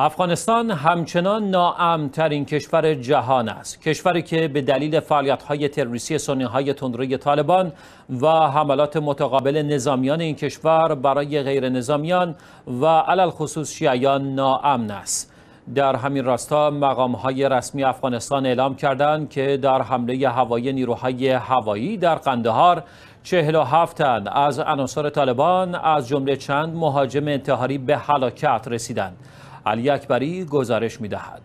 افغانستان همچنان ترین کشور جهان است کشوری که به دلیل فعالیت‌های تروریستی های تندروی طالبان و حملات متقابل نظامیان این کشور برای غیر نظامیان و علل خصوص شیعیان ناامن است در همین راستا مقام های رسمی افغانستان اعلام کردند که در حمله هوایی نیروهای هوایی در قندهار 47 تن از عناصر طالبان از جمله چند مهاجم انتحاری به هلاکت رسیدند علی اکبری گزارش می دهد.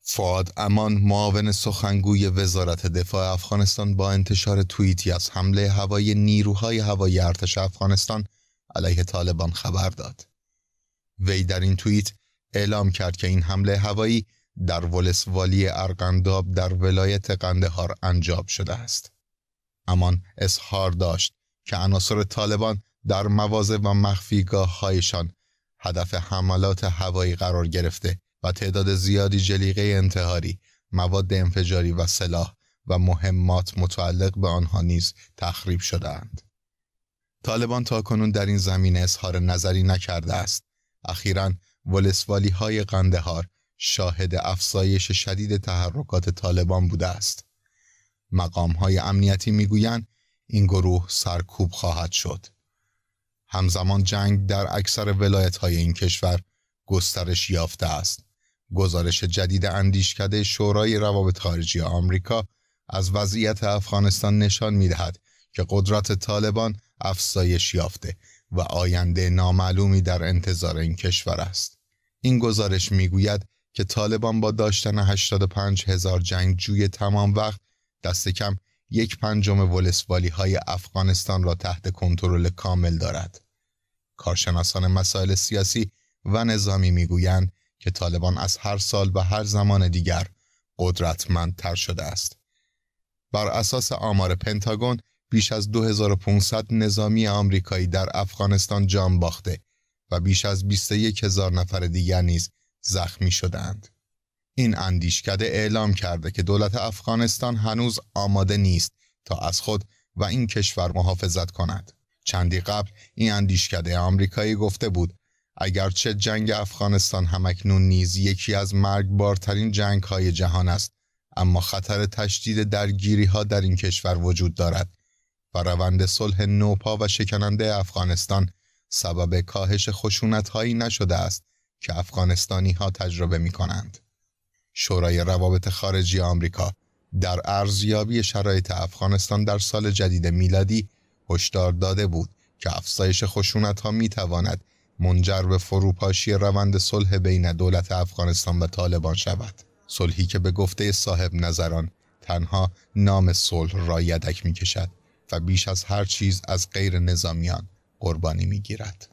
فعاد امان معاون سخنگوی وزارت دفاع افغانستان با انتشار توییتی از حمله هوایی نیروهای هوایی ارتش افغانستان علیه طالبان خبر داد. وی در این توییت اعلام کرد که این حمله هوایی در ولسوالی ارغنداب در ولایت قندهار انجام شده است. امان اظهار داشت که عناصر طالبان در مواضع و مخفیگاه هایشان هدف حملات هوایی قرار گرفته و تعداد زیادی جلیقه انتحاری، مواد انفجاری و سلاح و مهمات متعلق به آنها نیز تخریب شدهاند. طالبان تاکنون در این زمینه اظهار نظری نکرده است. اخیرا ولسوالی های قندهار شاهد افزایش شدید تحرکات طالبان بوده است. مقام های امنیتی میگویند این گروه سرکوب خواهد شد. همزمان جنگ در اکثر ولایت های این کشور گسترش یافته است. گزارش جدید اندیشکده شورای روابط خارجی آمریکا از وضعیت افغانستان نشان دهد که قدرت طالبان افزایش یافته و آینده نامعلومی در انتظار این کشور است. این گزارش گوید که طالبان با داشتن 85 هزار جنگجوی تمام وقت دست کم یک پنجم ولسوالی های افغانستان را تحت کنترل کامل دارد. کارشناسان مسائل سیاسی و نظامی میگویند که طالبان از هر سال و هر زمان دیگر قدرتمندتر شده است. بر اساس آمار پنتاگون بیش از 2500 نظامی آمریکایی در افغانستان جان باخته و بیش از 21000 نفر دیگر نیز زخمی شدند. این اندیشکده اعلام کرده که دولت افغانستان هنوز آماده نیست تا از خود و این کشور محافظت کند. چندی قبل این اندیشکده آمریکایی گفته بود اگرچه جنگ افغانستان همکنون نیز یکی از مرگبارترین جنگ های جهان است اما خطر تشدید درگیری ها در این کشور وجود دارد و روند صلح نوپا و شکننده افغانستان سبب کاهش خشونت هایی نشده است که افغانستانی ها تجربه می کنند. شورای روابط خارجی آمریکا در ارزیابی شرایط افغانستان در سال جدید میلادی هشدار داده بود که افزایش خشونت ها می تواند منجر به فروپاشی روند صلح بین دولت افغانستان و طالبان شود صلحی که به گفته صاحب نظران تنها نام صلح را یدک می کشد و بیش از هر چیز از غیر نظامیان قربانی می گیرد.